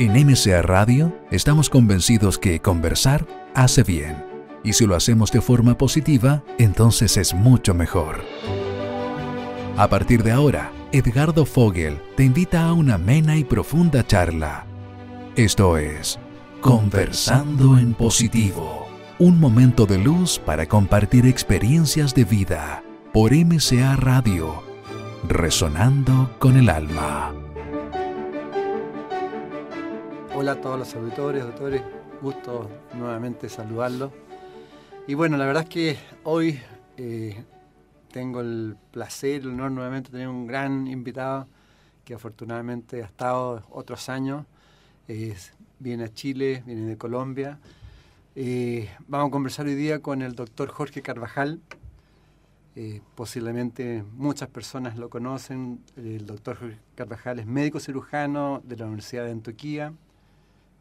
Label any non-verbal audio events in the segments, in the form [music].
En MCA Radio estamos convencidos que conversar hace bien y si lo hacemos de forma positiva, entonces es mucho mejor. A partir de ahora, Edgardo Fogel te invita a una amena y profunda charla. Esto es Conversando en Positivo, un momento de luz para compartir experiencias de vida por MCA Radio, resonando con el alma. Hola a todos los auditores, doctores. Gusto nuevamente saludarlos. Y bueno, la verdad es que hoy eh, tengo el placer, el honor nuevamente de tener un gran invitado que afortunadamente ha estado otros años. viene a Chile, viene de Colombia. Eh, vamos a conversar hoy día con el doctor Jorge Carvajal. Eh, posiblemente muchas personas lo conocen. El doctor Jorge Carvajal es médico cirujano de la Universidad de Antioquia,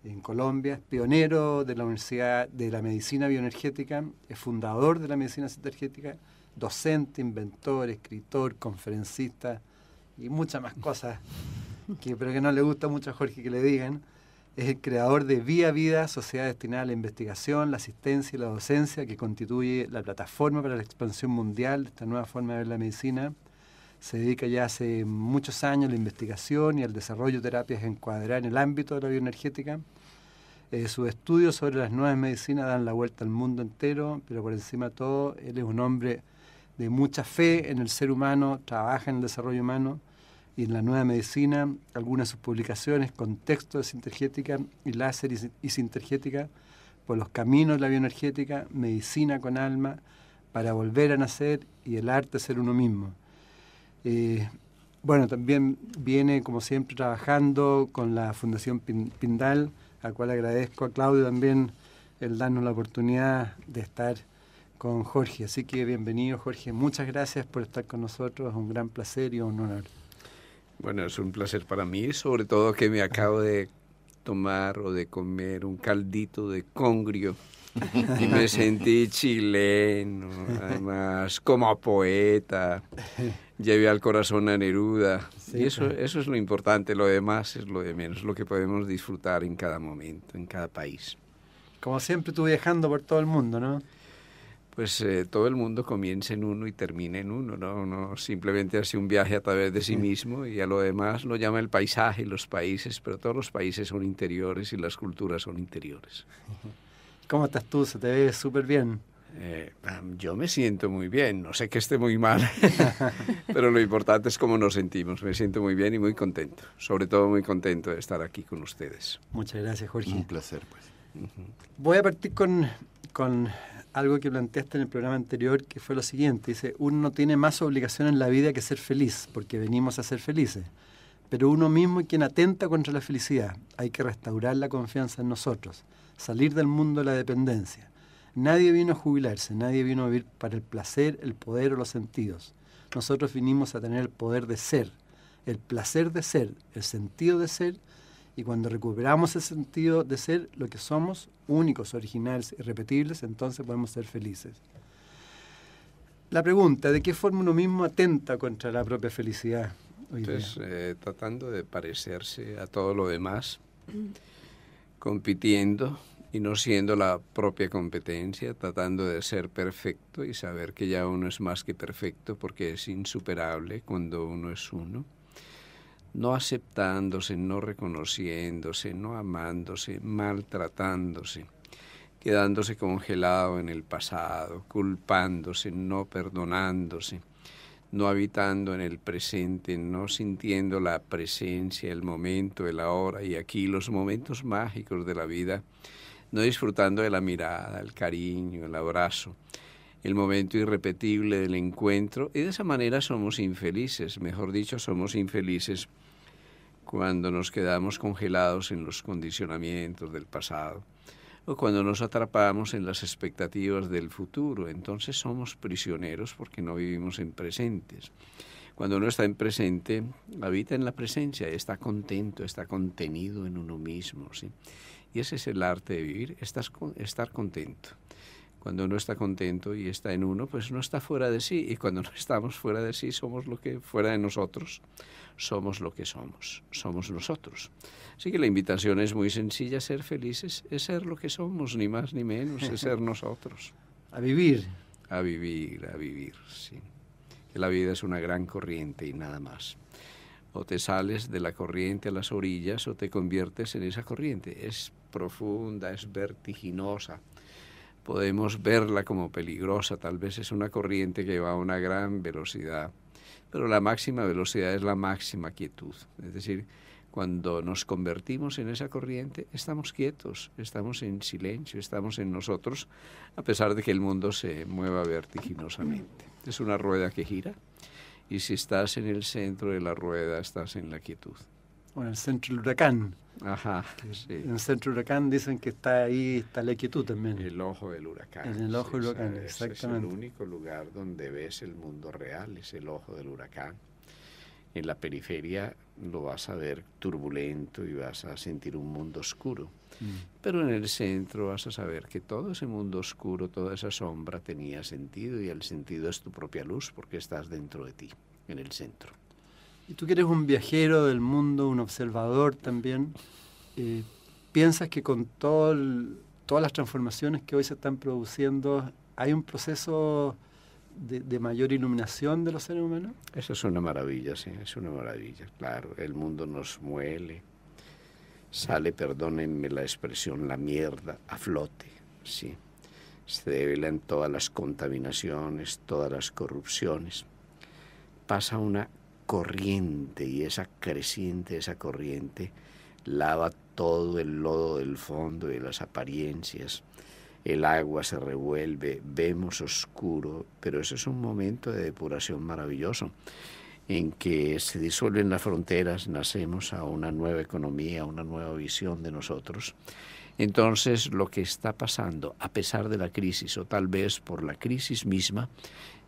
en Colombia, es pionero de la Universidad de la Medicina Bioenergética, es fundador de la Medicina energética, docente, inventor, escritor, conferencista y muchas más cosas, que, pero que no le gusta mucho a Jorge que le digan. Es el creador de Vía Vida, Sociedad destinada a la investigación, la asistencia y la docencia, que constituye la plataforma para la expansión mundial de esta nueva forma de ver la medicina se dedica ya hace muchos años a la investigación y al desarrollo de terapias encuadradas en el ámbito de la bioenergética. Eh, sus estudios sobre las nuevas medicinas dan la vuelta al mundo entero, pero por encima de todo, él es un hombre de mucha fe en el ser humano, trabaja en el desarrollo humano y en la nueva medicina. Algunas de sus publicaciones, Contexto de Sintergética y Láser y, y Sintergética, por los caminos de la bioenergética, Medicina con Alma, para volver a nacer y el arte de ser uno mismo. Y eh, bueno, también viene, como siempre, trabajando con la Fundación Pindal, a la cual agradezco a Claudio también el darnos la oportunidad de estar con Jorge. Así que bienvenido, Jorge. Muchas gracias por estar con nosotros. Es un gran placer y un honor. Bueno, es un placer para mí, sobre todo que me acabo de tomar o de comer un caldito de congrio [laughs] y me sentí chileno, además, como poeta. Llevé al corazón a Neruda. y eso, eso es lo importante, lo demás es lo de menos, lo que podemos disfrutar en cada momento, en cada país. Como siempre, tú viajando por todo el mundo, ¿no? Pues eh, todo el mundo comienza en uno y termina en uno, ¿no? Uno simplemente hace un viaje a través de sí mismo y a lo demás lo llama el paisaje, los países, pero todos los países son interiores y las culturas son interiores. ¿Cómo estás tú? Se te ve súper bien. Eh, yo me siento muy bien, no sé que esté muy mal, [laughs] pero lo importante es cómo nos sentimos. Me siento muy bien y muy contento, sobre todo muy contento de estar aquí con ustedes. Muchas gracias, Jorge. Un placer, pues. Voy a partir con, con algo que planteaste en el programa anterior, que fue lo siguiente. Dice, uno no tiene más obligación en la vida que ser feliz, porque venimos a ser felices. Pero uno mismo es quien atenta contra la felicidad. Hay que restaurar la confianza en nosotros salir del mundo de la dependencia. Nadie vino a jubilarse, nadie vino a vivir para el placer, el poder o los sentidos. Nosotros vinimos a tener el poder de ser, el placer de ser, el sentido de ser, y cuando recuperamos ese sentido de ser lo que somos, únicos, originales, irrepetibles, entonces podemos ser felices. La pregunta, ¿de qué forma uno mismo atenta contra la propia felicidad? entonces, eh, tratando de parecerse a todo lo demás. Mm compitiendo y no siendo la propia competencia, tratando de ser perfecto y saber que ya uno es más que perfecto porque es insuperable cuando uno es uno, no aceptándose, no reconociéndose, no amándose, maltratándose, quedándose congelado en el pasado, culpándose, no perdonándose no habitando en el presente, no sintiendo la presencia, el momento, el ahora y aquí, los momentos mágicos de la vida, no disfrutando de la mirada, el cariño, el abrazo, el momento irrepetible del encuentro. Y de esa manera somos infelices, mejor dicho, somos infelices cuando nos quedamos congelados en los condicionamientos del pasado o cuando nos atrapamos en las expectativas del futuro. Entonces somos prisioneros porque no vivimos en presentes. Cuando uno está en presente, habita en la presencia, está contento, está contenido en uno mismo. ¿sí? Y ese es el arte de vivir, estar contento. Cuando uno está contento y está en uno, pues no está fuera de sí. Y cuando no estamos fuera de sí, somos lo que fuera de nosotros, somos lo que somos, somos nosotros. Así que la invitación es muy sencilla, ser felices es ser lo que somos, ni más ni menos, es ser [laughs] nosotros. A vivir. A vivir, a vivir, sí. la vida es una gran corriente y nada más o te sales de la corriente a las orillas o te conviertes en esa corriente. Es profunda, es vertiginosa podemos verla como peligrosa, tal vez es una corriente que va a una gran velocidad, pero la máxima velocidad es la máxima quietud, es decir, cuando nos convertimos en esa corriente, estamos quietos, estamos en silencio, estamos en nosotros, a pesar de que el mundo se mueva vertiginosamente. Es una rueda que gira y si estás en el centro de la rueda, estás en la quietud o en el centro del huracán. Ajá, En el centro del huracán dicen que está ahí, está la quietud también. El ojo del huracán. En el ojo del huracán, exactamente. es el único lugar donde ves el mundo real, es el ojo del huracán. En la periferia lo vas a ver turbulento y vas a sentir un mundo oscuro. Mm. Pero en el centro vas a saber que todo ese mundo oscuro, toda esa sombra tenía sentido y el sentido es tu propia luz porque estás dentro de ti, en el centro. Y tú que eres un viajero del mundo, un observador también, eh, ¿piensas que con todo todas las transformaciones que hoy se están produciendo, hay un proceso de, mayor iluminación de los seres humanos? Eso es una maravilla, sí, es una maravilla, claro. El mundo nos muele, sale, perdónenme la expresión, la mierda a flote, sí. Se develan todas las contaminaciones, todas las corrupciones. Pasa una corriente y esa creciente, esa corriente lava todo el lodo del fondo y las apariencias. El agua se revuelve, vemos oscuro, pero ese es un momento de depuración maravilloso en que se disuelven las fronteras, nacemos a una nueva economía, a una nueva visión de nosotros. Entonces, lo que está pasando, a pesar de la crisis o tal vez por la crisis misma,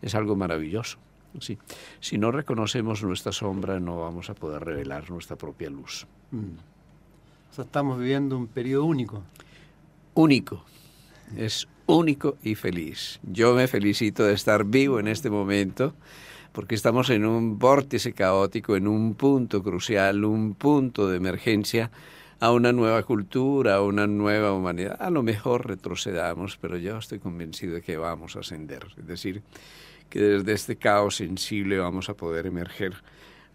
es algo maravilloso. Sí. Si no reconocemos nuestra sombra, no vamos a poder revelar nuestra propia luz. Mm. sea, estamos viviendo un periodo único. Único. Es único y feliz. Yo me felicito de estar vivo en este momento porque estamos en un vórtice caótico, en un punto crucial, un punto de emergencia a una nueva cultura, a una nueva humanidad. A lo mejor retrocedamos, pero yo estoy convencido de que vamos a ascender. Es decir, que desde este caos sensible vamos a poder emerger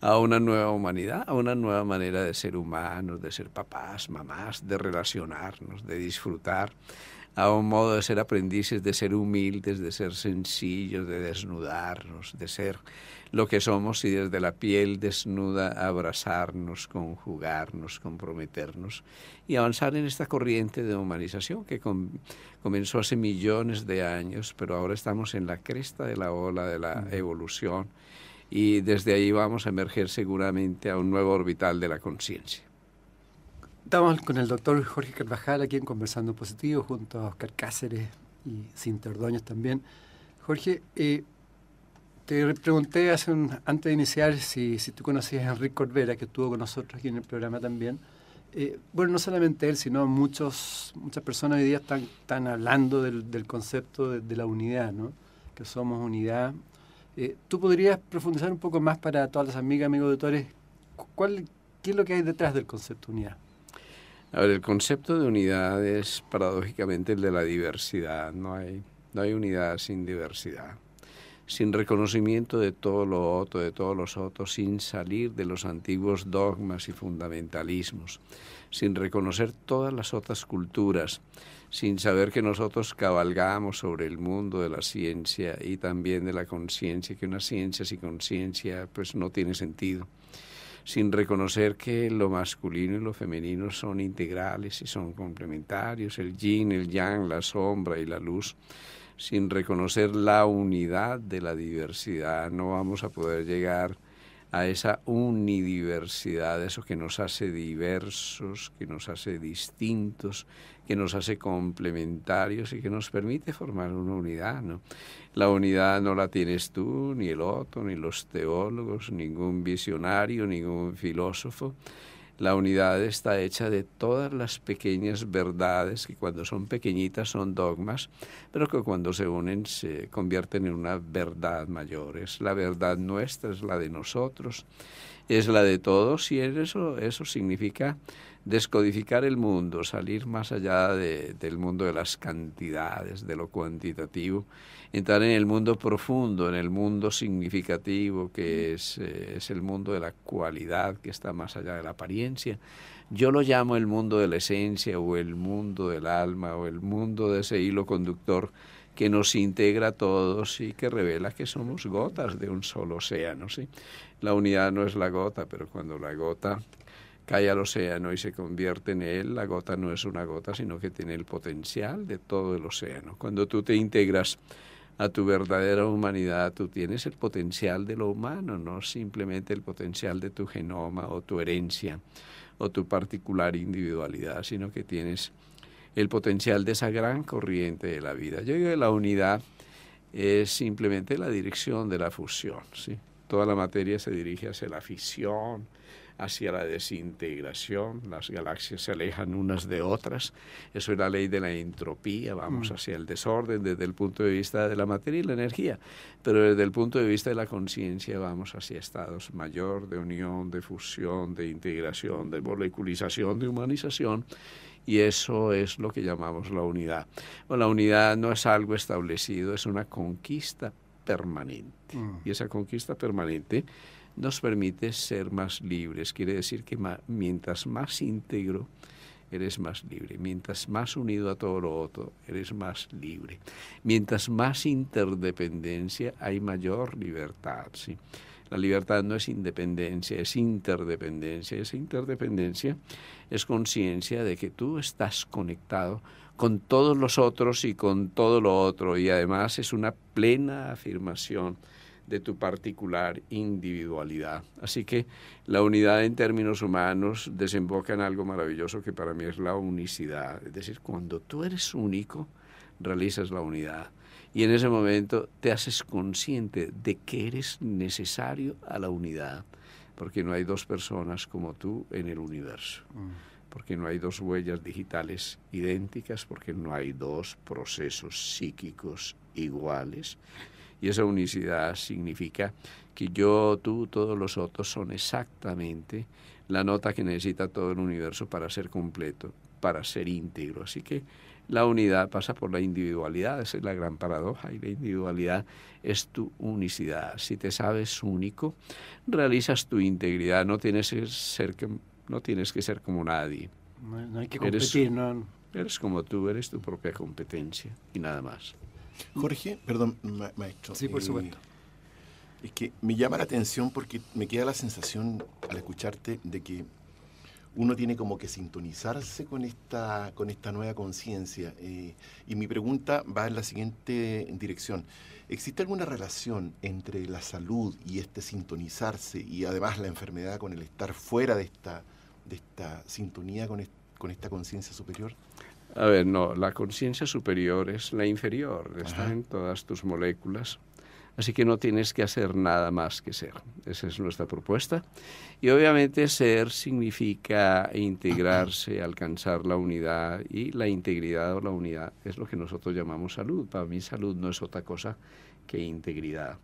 a una nueva humanidad, a una nueva manera de ser humanos, de ser papás, mamás, de relacionarnos, de disfrutar, a un modo de ser aprendices, de ser humildes, de ser sencillos, de desnudarnos, de ser lo que somos y desde la piel desnuda abrazarnos, conjugarnos, comprometernos y avanzar en esta corriente de humanización que comenzó hace millones de años, pero ahora estamos en la cresta de la ola de la evolución y desde ahí vamos a emerger seguramente a un nuevo orbital de la conciencia. Estamos con el doctor Jorge Carvajal aquí en Conversando Positivo, junto a Oscar Cáceres y Cinta también. Jorge, eh, te pregunté hace antes de iniciar si, si, tú conocías a Enrique Corbera, que estuvo con nosotros aquí en el programa también. Eh, bueno, no solamente él, sino muchos, muchas personas hoy día están, hablando del, del concepto de, la unidad, ¿no? que somos unidad. Eh, ¿Tú podrías profundizar un poco más para todas las amigas, amigos doctores? ¿Cuál, ¿Qué es lo que hay detrás del concepto de unidad? A ver, el concepto de unidad es paradójicamente el de la diversidad. No hay, no hay unidad sin diversidad sin reconocimiento de todo lo otro, de todos los otros, sin salir de los antiguos dogmas y fundamentalismos, sin reconocer todas las otras culturas, sin saber que nosotros cabalgamos sobre el mundo de la ciencia y también de la conciencia, que una ciencia sin conciencia pues no tiene sentido sin reconocer que lo masculino y lo femenino son integrales y son complementarios, el yin, el yang, la sombra y la luz, sin reconocer la unidad de la diversidad, no vamos a poder llegar a esa unidiversidad, eso que nos hace diversos, que nos hace distintos, que nos hace complementarios y que nos permite formar una unidad. ¿no? La unidad no la tienes tú, ni el otro, ni los teólogos, ningún visionario, ningún filósofo. La unidad está hecha de todas las pequeñas verdades que cuando son pequeñitas son dogmas, pero que cuando se unen se convierten en una verdad mayor. Es la verdad nuestra, es la de nosotros, es la de todos y eso, eso significa descodificar el mundo, salir más allá del mundo de las cantidades, de lo cuantitativo, entrar en el mundo profundo, en el mundo significativo, que eh, es, el mundo de la cualidad, que está más allá de la apariencia. Yo lo llamo el mundo de la esencia o el mundo del alma o el mundo de ese hilo conductor que nos integra a todos y que revela que somos gotas de un solo océano. La unidad no es la gota, pero cuando la gota cae al océano y se convierte en él, la gota no es una gota, sino que tiene el potencial de todo el océano. Cuando tú te integras a tu verdadera humanidad, tú tienes el potencial de lo humano, no simplemente el potencial de tu genoma o tu herencia o tu particular individualidad, sino que tienes el potencial de esa gran corriente de la vida. Yo digo que la unidad es simplemente la dirección de la fusión. ¿sí? Toda la materia se dirige hacia la fisión, hacia la desintegración, las galaxias se alejan unas de otras, eso es la ley de la entropía, vamos mm. hacia el desorden desde el punto de vista de la materia y la energía, pero desde el punto de vista de la conciencia vamos hacia estados mayor de unión, de fusión, de integración, de moleculización, de humanización y eso es lo que llamamos la unidad. Bueno, la unidad no es algo establecido, es una conquista permanente. Mm. Y esa conquista permanente nos permite ser más libres. Quiere decir que mientras más íntegro, eres más libre. Mientras más unido a todo lo otro, eres más libre. Mientras más interdependencia, hay mayor libertad. La libertad no es independencia, es interdependencia. Esa interdependencia es conciencia de que tú estás conectado con todos los otros y con todo lo otro. Y además es una plena afirmación de tu particular individualidad. Así que la unidad en términos humanos desemboca en algo maravilloso que para mí es la unicidad. Es decir, cuando tú eres único, realizas la unidad. Y en ese momento te haces consciente de que eres necesario a la unidad, porque no hay dos personas como tú en el universo. Mm. porque no hay dos huellas digitales idénticas, porque no hay dos procesos psíquicos iguales, y esa unicidad significa que yo, tú, todos los otros son exactamente la nota que necesita todo el universo para ser completo, para ser íntegro. Así que la unidad pasa por la individualidad, esa es la gran paradoja, y la individualidad es tu unicidad. Si te sabes único, realizas tu integridad, no tienes que ser, no tienes que ser como nadie. No, hay que competir, no. Eres como tú, eres tu propia competencia y nada más. Jorge, perdón, maestro. Sí, por eh, supuesto. Es que me llama la atención porque me queda la sensación al escucharte de que uno tiene como que sintonizarse con esta, con esta nueva conciencia. Eh, y mi pregunta va en la siguiente dirección. ¿Existe alguna relación entre la salud y este sintonizarse y además la enfermedad con el estar fuera de esta, de esta sintonía con esta conciencia superior? A ver, no, la conciencia superior es la inferior, está en todas tus moléculas. Así que no tienes que hacer nada más que ser. Esa es nuestra propuesta. Y obviamente ser significa integrarse, alcanzar la unidad y la integridad o la unidad es lo que nosotros llamamos salud. Para mí salud no es otra cosa que integridad.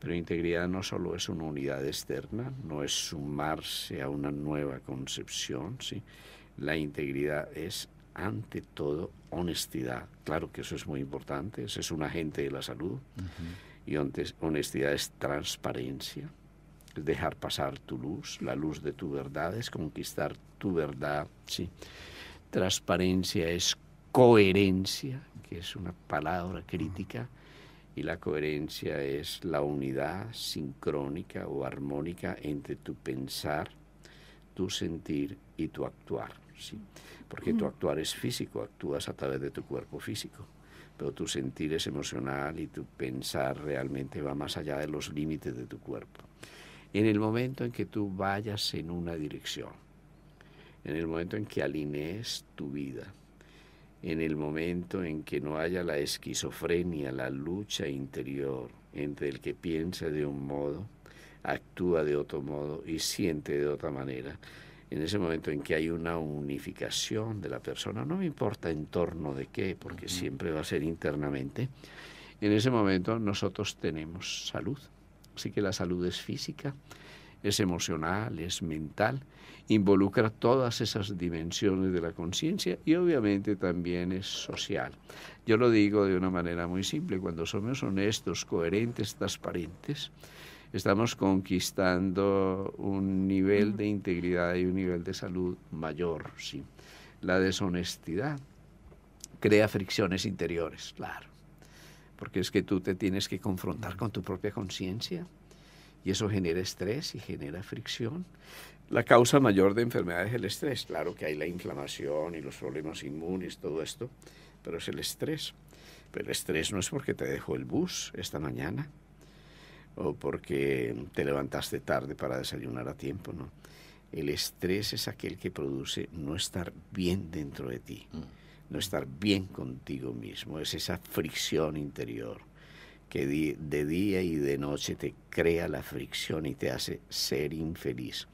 Pero integridad no solo es una unidad externa, no es sumarse a una nueva concepción. ¿sí? La integridad es ante todo honestidad. Claro que eso es muy importante, ese es un agente de la salud. Y honestidad es transparencia, es dejar pasar tu luz, la luz de tu verdad, es conquistar tu verdad. Sí. Transparencia es coherencia, que es una palabra crítica. Y la coherencia es la unidad sincrónica o armónica entre tu pensar, tu sentir y tu actuar porque tu mm. actuar es físico, actúas a través de tu cuerpo físico, pero tu sentir es emocional y tu pensar realmente va más allá de los límites de tu cuerpo. En el momento en que tú vayas en una dirección, en el momento en que alinees tu vida, en el momento en que no haya la esquizofrenia, la lucha interior entre el que piensa de un modo, actúa de otro modo y siente de otra manera, en ese momento en que hay una unificación de la persona, no me importa en torno de qué, porque siempre va a ser internamente, en ese momento nosotros tenemos salud. Así que la salud es física, es emocional, es mental, involucra todas esas dimensiones de la conciencia y obviamente también es social. Yo lo digo de una manera muy simple, cuando somos honestos, coherentes, transparentes, estamos conquistando un nivel de integridad y un nivel de salud mayor, sí. La deshonestidad crea fricciones interiores, claro. Porque es que tú te tienes que confrontar con tu propia conciencia y eso genera estrés y genera fricción. La causa mayor de enfermedades es el estrés. Claro que hay la inflamación y los problemas inmunes, todo esto, pero es el estrés. Pero el estrés no es porque te dejó el bus esta mañana, o porque te levantaste tarde para desayunar a tiempo, ¿no? El estrés es aquel que produce no estar bien dentro de ti, mm. no estar bien contigo mismo, es esa fricción interior que de día y de noche te crea la fricción y te hace ser infeliz.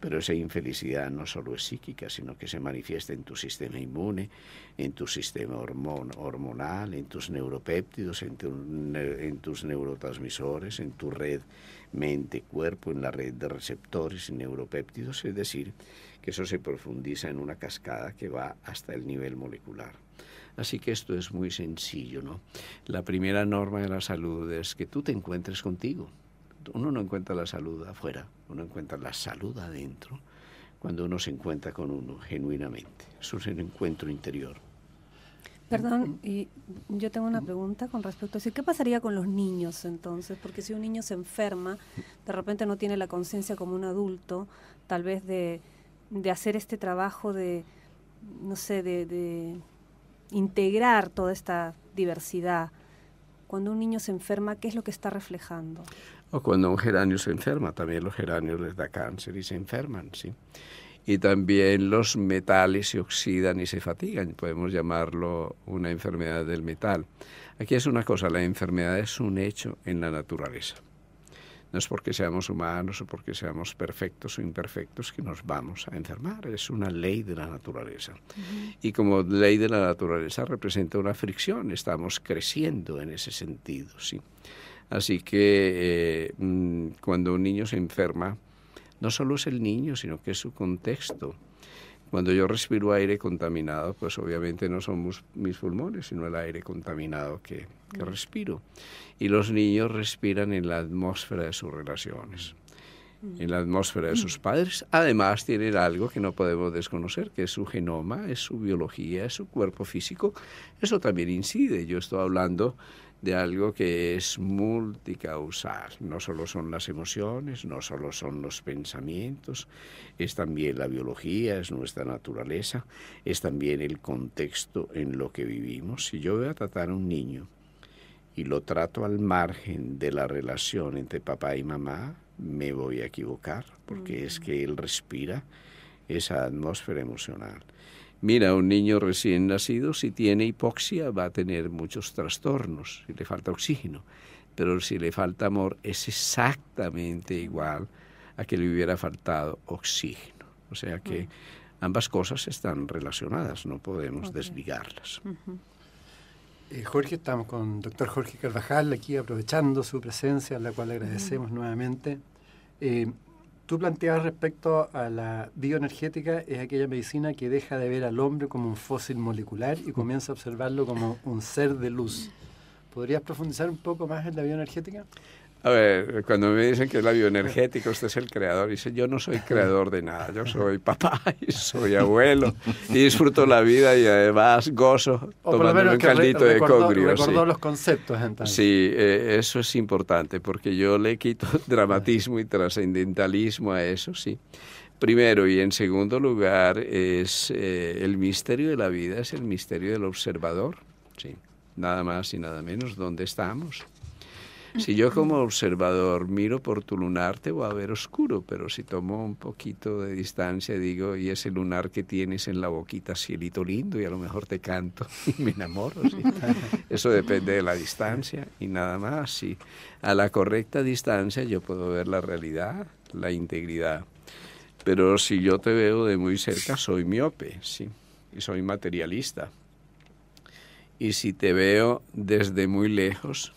Pero esa infelicidad no solo es psíquica, sino que se manifiesta en tu sistema inmune, en tu sistema hormonal, en tus neuropéptidos, en, tus neurotransmisores, en tu red mente-cuerpo, en la red de receptores y neuropéptidos. Es decir, que eso se profundiza en una cascada que va hasta el nivel molecular. Así que esto es muy sencillo, ¿no? La primera norma de la salud es que tú te encuentres contigo uno no encuentra la salud afuera, uno encuentra la salud adentro cuando uno se encuentra con uno genuinamente. Eso es un encuentro interior. Perdón, y yo tengo una pregunta con respecto a eso. ¿Qué pasaría con los niños entonces? Porque si un niño se enferma, de repente no tiene la conciencia como un adulto, tal vez de, de, hacer este trabajo de, no sé, de integrar toda esta diversidad cuando un niño se enferma, ¿qué es lo que está reflejando? O cuando un geranio se enferma, también los geranios les da cáncer y se enferman, sí. Y también los metales se oxidan y se fatigan, podemos llamarlo una enfermedad del metal. Aquí es una cosa, la enfermedad es un hecho en la naturaleza. No es porque seamos humanos o porque seamos perfectos o imperfectos que nos vamos a enfermar, es una ley de la naturaleza. Y como ley de la naturaleza representa una fricción, estamos creciendo en ese sentido, ¿sí? Así que eh, mm, cuando un niño se enferma, no solo es el niño, sino que es su contexto cuando yo respiro aire contaminado, pues obviamente no son mis, pulmones, sino el aire contaminado que, que, respiro. Y los niños respiran en la atmósfera de sus relaciones, en la atmósfera de sus padres. Además, tienen algo que no podemos desconocer, que es su genoma, es su biología, es su cuerpo físico. Eso también incide. Yo estoy hablando de algo que es multicausal. No solo son las emociones, no solo son los pensamientos, es también la biología, es nuestra naturaleza, es también el contexto en lo que vivimos. Si yo voy a tratar a un niño y lo trato al margen de la relación entre papá y mamá, me voy a equivocar, porque es mm. que él respira esa atmósfera emocional. Mira, un niño recién nacido, si tiene hipoxia, va a tener muchos trastornos, si le falta oxígeno. Pero si le falta amor, es exactamente igual a que le hubiera faltado oxígeno. O sea que ambas cosas están relacionadas, no podemos desligarlas. Eh, Jorge, estamos con doctor Jorge Carvajal aquí aprovechando su presencia, a la cual agradecemos nuevamente. Eh, tú planteabas respecto a la bioenergética, es aquella medicina que deja de ver al hombre como un fósil molecular y comienza a observarlo como un ser de luz. ¿Podrías profundizar un poco más en la bioenergética? A ver, cuando me dicen que es la bioenergética, usted es el creador, dice, yo no soy creador de nada, yo soy papá y soy abuelo y disfruto la vida y además gozo tomándome un caldito de cogrio. Recordó los conceptos entonces. Sí, eh, eso es importante porque yo le quito [laughs] dramatismo y trascendentalismo a eso, sí. Primero y en segundo lugar es eh, el misterio de la vida, es el misterio del observador, sí. Nada más y nada menos, ¿dónde estamos? Si yo como observador miro por tu lunar, te voy a ver oscuro, pero si tomo un poquito de distancia, digo, y ese lunar que tienes en la boquita, cielito lindo, y a lo mejor te canto [laughs] y me enamoro. Eso depende de la distancia y nada más. Si A la correcta distancia yo puedo ver la realidad, la integridad. Pero si yo te veo de muy cerca, soy miope, sí, y soy materialista. Y si te veo desde muy lejos,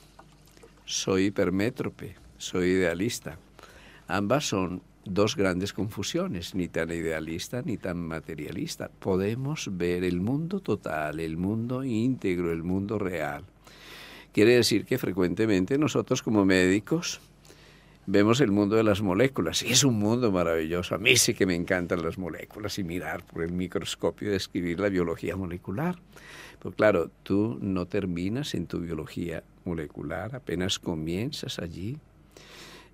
soy hipermétrope, soy idealista. Ambas son dos grandes confusiones, ni tan idealista ni tan materialista. Podemos ver el mundo total, el mundo íntegro, el mundo real. Quiere decir que frecuentemente nosotros como médicos vemos el mundo de las moléculas y es un mundo maravilloso. A mí sí que me encantan las moléculas y mirar por el microscopio y describir la biología molecular. Pues claro, tú no terminas en tu biología molecular, apenas comienzas allí.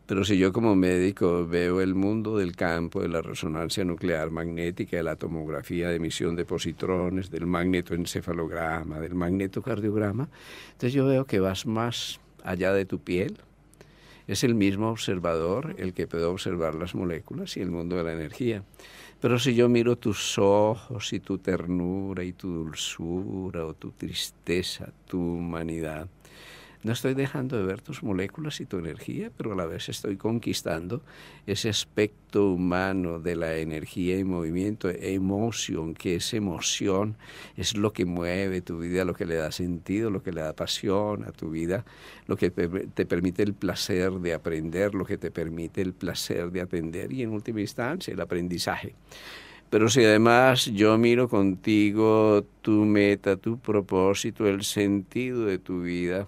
Pero si yo como médico veo el mundo del campo, de la resonancia nuclear magnética, de la tomografía de emisión de positrones, del magnetoencefalograma, del magnetocardiograma, entonces yo veo que vas más allá de tu piel. Es el mismo observador el que puede observar las moléculas y el mundo de la energía. Pero si yo miro tus ojos y tu ternura y tu dulzura o tu tristeza, tu humanidad, no estoy dejando de ver tus moléculas y tu energía, pero a la vez estoy conquistando ese aspecto humano de la energía y movimiento, emoción, que es emoción, es lo que mueve tu vida, lo que le da sentido, lo que le da pasión a tu vida, lo que te, permite el placer de aprender, lo que te permite el placer de atender y en última instancia el aprendizaje. Pero si además yo miro contigo tu meta, tu propósito, el sentido de tu vida,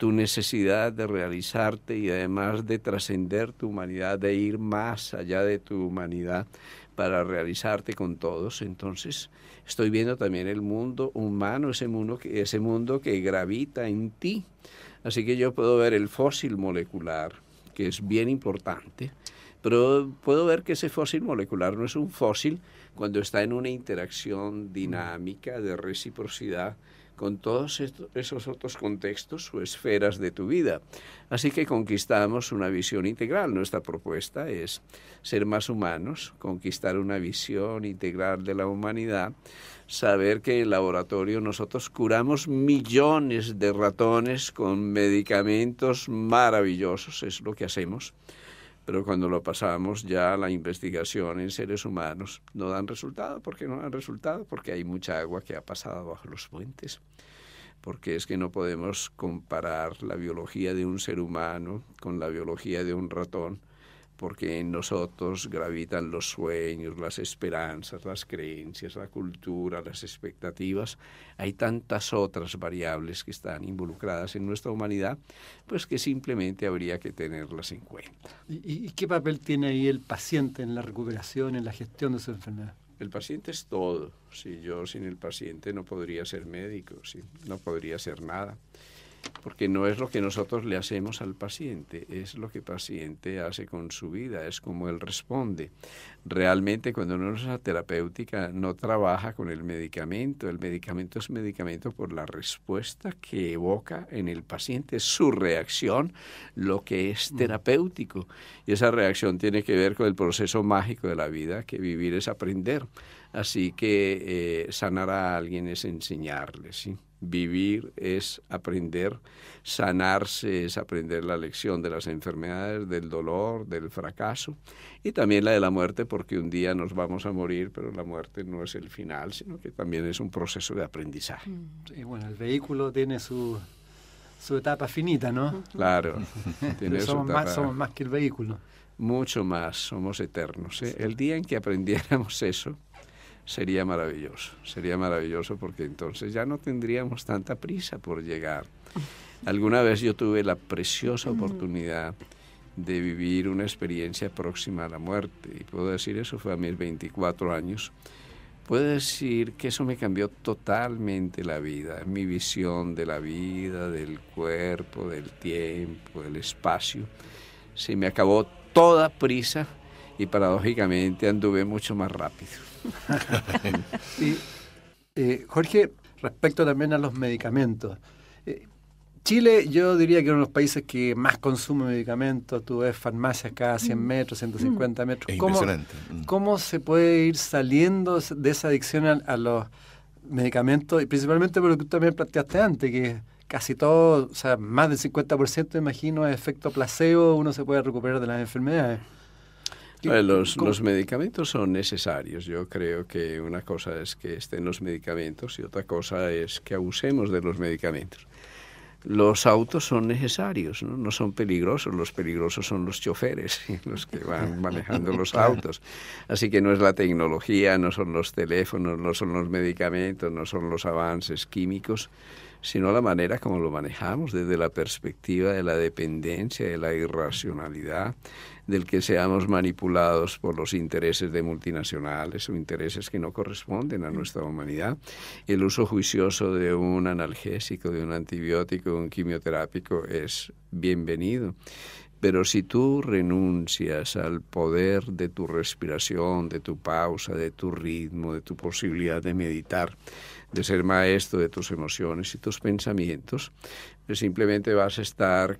tu necesidad de realizarte y además de trascender tu humanidad, de ir más allá de tu humanidad para realizarte con todos. Entonces, estoy viendo también el mundo humano, ese mundo que, ese mundo que gravita en ti. Así que yo puedo ver el fósil molecular, que es bien importante, pero puedo ver que ese fósil molecular no es un fósil cuando está en una interacción dinámica de reciprocidad con todos esos otros contextos o esferas de tu vida. Así que conquistamos una visión integral. Nuestra propuesta es ser más humanos, conquistar una visión integral de la humanidad, saber que en el laboratorio nosotros curamos millones de ratones con medicamentos maravillosos, es lo que hacemos pero cuando lo pasamos ya la investigación en seres humanos no dan resultado. ¿Por qué no dan resultado? Porque hay mucha agua que ha pasado bajo los puentes. Porque es que no podemos comparar la biología de un ser humano con la biología de un ratón porque en nosotros gravitan los sueños, las esperanzas, las creencias, la cultura, las expectativas. Hay tantas otras variables que están involucradas en nuestra humanidad, pues que simplemente habría que tenerlas en cuenta. ¿Y, qué papel tiene ahí el paciente en la recuperación, en la gestión de su enfermedad? El paciente es todo. Si yo sin el paciente no podría ser médico, no podría ser nada porque no es lo que nosotros le hacemos al paciente, es lo que el paciente hace con su vida, es como él responde. Realmente cuando uno es terapéutica no trabaja con el medicamento, el medicamento es medicamento por la respuesta que evoca en el paciente, su reacción, lo que es mm. terapéutico. Y esa reacción tiene que ver con el proceso mágico de la vida, que vivir es aprender. Así que eh, sanar a alguien es enseñarle, ¿sí? Vivir es aprender, sanarse es aprender la lección de las enfermedades, del dolor, del fracaso y también la de la muerte, porque un día nos vamos a morir, pero la muerte no es el final, sino que también es un proceso de aprendizaje. Mm. Sí, bueno, el vehículo tiene su, etapa finita, ¿no? Claro. [laughs] somos, más, somos más que el vehículo. Mucho más, somos eternos. ¿eh? El día en que aprendiéramos eso, sería maravilloso, sería maravilloso porque entonces ya no tendríamos tanta prisa por llegar. [laughs] Alguna vez yo tuve la preciosa oportunidad de vivir una experiencia próxima a la muerte y puedo decir eso fue a mis 24 años. Puedo decir que eso me cambió totalmente la vida, mi visión de la vida, del cuerpo, del tiempo, del espacio. Se me acabó toda prisa y paradójicamente anduve mucho más rápido. [laughs] Eh, Jorge, respecto también a los medicamentos. Eh, Chile, yo diría que es uno de los países que más consume medicamentos. Tú ves farmacias cada 100 mm. metros, 150 mm. metros. ¿Cómo, mm. ¿Cómo se puede ir saliendo de esa adicción a, los medicamentos? Y principalmente por lo que tú también planteaste antes, que casi todo, o sea, más del 50%, imagino, es efecto placebo, uno se puede recuperar de las enfermedades. Los, medicamentos son necesarios. Yo creo que una cosa es que estén los medicamentos y otra cosa es que abusemos de los medicamentos. Los autos son necesarios, no, no son peligrosos. Los peligrosos son los choferes, [laughs] los que van [laughs] manejando los autos. Así que no es la tecnología, no son los teléfonos, no son los medicamentos, no son los avances químicos sino la manera como lo manejamos desde la perspectiva de la dependencia, de la irracionalidad, del que seamos manipulados por los intereses de multinacionales o intereses que no corresponden a mm. nuestra humanidad. El uso juicioso de un analgésico, de un antibiótico, de un quimioterápico es bienvenido. Pero si tú renuncias al poder de tu respiración, de tu pausa, de tu ritmo, de tu posibilidad de meditar, de ser maestro de tus emociones y tus pensamientos, pues simplemente vas a estar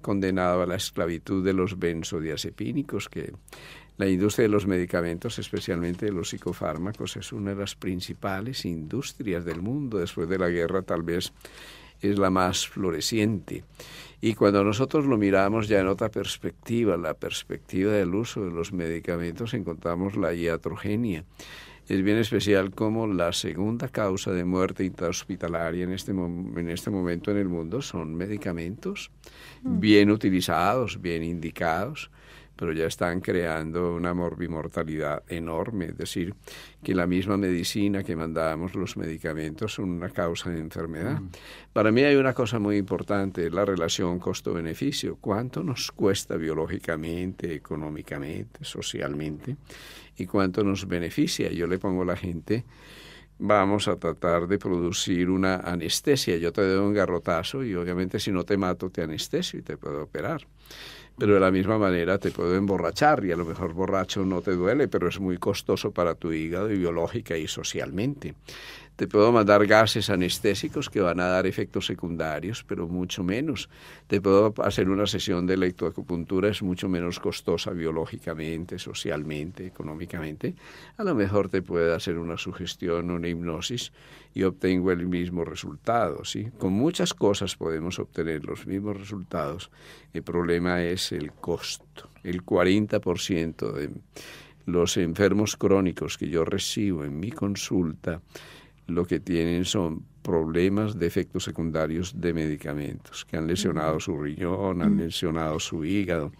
condenado a la esclavitud de los benzodiazepínicos, que la industria de los medicamentos, especialmente de los psicofármacos, es una de las principales industrias del mundo. Después de la guerra tal vez es la más floreciente. Y cuando nosotros lo miramos ya en otra perspectiva, la perspectiva del uso de los medicamentos, encontramos la iatrogenia es bien especial como la segunda causa de muerte intrahospitalaria en este, en este momento en el mundo son medicamentos mm. bien utilizados, bien indicados, pero ya están creando una morbimortalidad enorme, es decir, que la misma medicina que mandábamos los medicamentos son una causa de enfermedad. Mm. Para mí hay una cosa muy importante, la relación costo-beneficio. ¿Cuánto nos cuesta biológicamente, económicamente, socialmente? y cuánto nos beneficia. Yo le pongo a la gente, vamos a tratar de producir una anestesia. Yo te doy un garrotazo y obviamente si no te mato te anestesio y te puedo operar. Pero de la misma manera te puedo emborrachar y a lo mejor borracho no te duele, pero es muy costoso para tu hígado y biológica y socialmente. Te puedo mandar gases anestésicos que van a dar efectos secundarios, pero mucho menos. Te puedo hacer una sesión de electroacupuntura, es mucho menos costosa biológicamente, socialmente, económicamente. A lo mejor te puedo hacer una sugestión, una hipnosis y obtengo el mismo resultado. ¿sí? Con muchas cosas podemos obtener los mismos resultados. El problema es el costo. El 40% de los enfermos crónicos que yo recibo en mi consulta, lo que tienen son problemas de efectos secundarios de medicamentos, que han lesionado su riñón, han lesionado su hígado,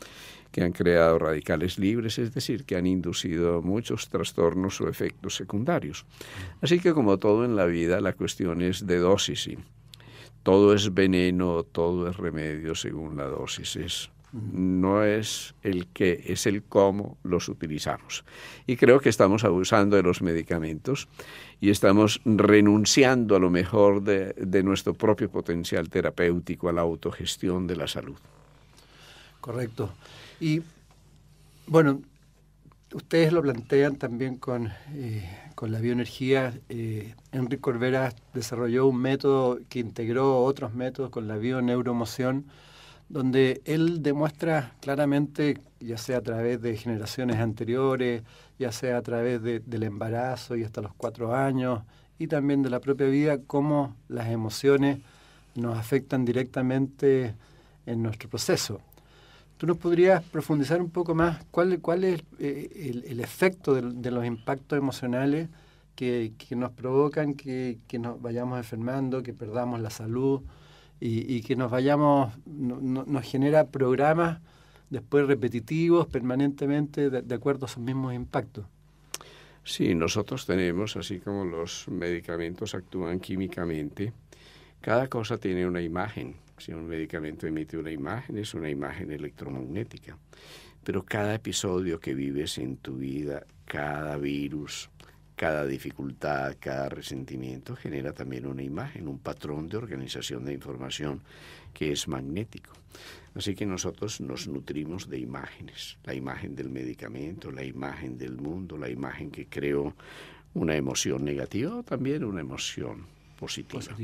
que han creado radicales libres, es decir, que han inducido muchos trastornos o efectos secundarios. Así que como todo en la vida, la cuestión es de dosis. Todo es veneno, todo es remedio según la dosis. Es no es el qué, es el cómo los utilizamos. Y creo que estamos abusando de los medicamentos y estamos renunciando a lo mejor de, nuestro propio potencial terapéutico, a la autogestión de la salud. Correcto. Y bueno, ustedes lo plantean también con, eh, la bioenergía. Eh, Enrique Corvera desarrolló un método que integró otros métodos con la bioneuromoción donde él demuestra claramente, ya sea a través de generaciones anteriores, ya sea a través del embarazo y hasta los cuatro años, y también de la propia vida, cómo las emociones nos afectan directamente en nuestro proceso. ¿Tú nos podrías profundizar un poco más cuál, es eh, el, efecto de, de, los impactos emocionales que, nos provocan que, nos vayamos enfermando, que perdamos la salud? y, que nos vayamos, nos genera programas después repetitivos permanentemente de, acuerdo a sus mismos impactos. Sí, nosotros tenemos, así como los medicamentos actúan químicamente, cada cosa tiene una imagen. Si un medicamento emite una imagen, es una imagen electromagnética. Pero cada episodio que vives en tu vida, cada virus, cada dificultad, cada resentimiento genera también una imagen, un patrón de organización de información que es magnético. Así que nosotros nos nutrimos de imágenes, la imagen del medicamento, la imagen del mundo, la imagen que creó una emoción negativa o también una emoción positiva.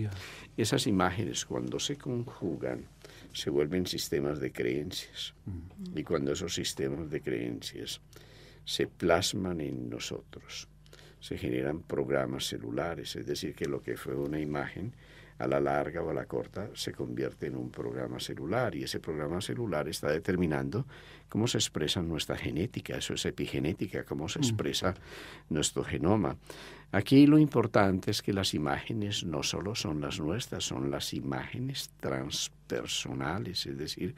Esas imágenes cuando se conjugan se vuelven sistemas de creencias mm. y cuando esos sistemas de creencias se plasman en nosotros, se generan programas celulares, es decir, que lo que fue una imagen a la larga o a la corta se convierte en un programa celular y ese programa celular está determinando cómo se expresa nuestra genética, eso es epigenética, cómo se mm. expresa nuestro genoma. Aquí lo importante es que las imágenes no solo son las nuestras, son las imágenes transpersonales, es decir,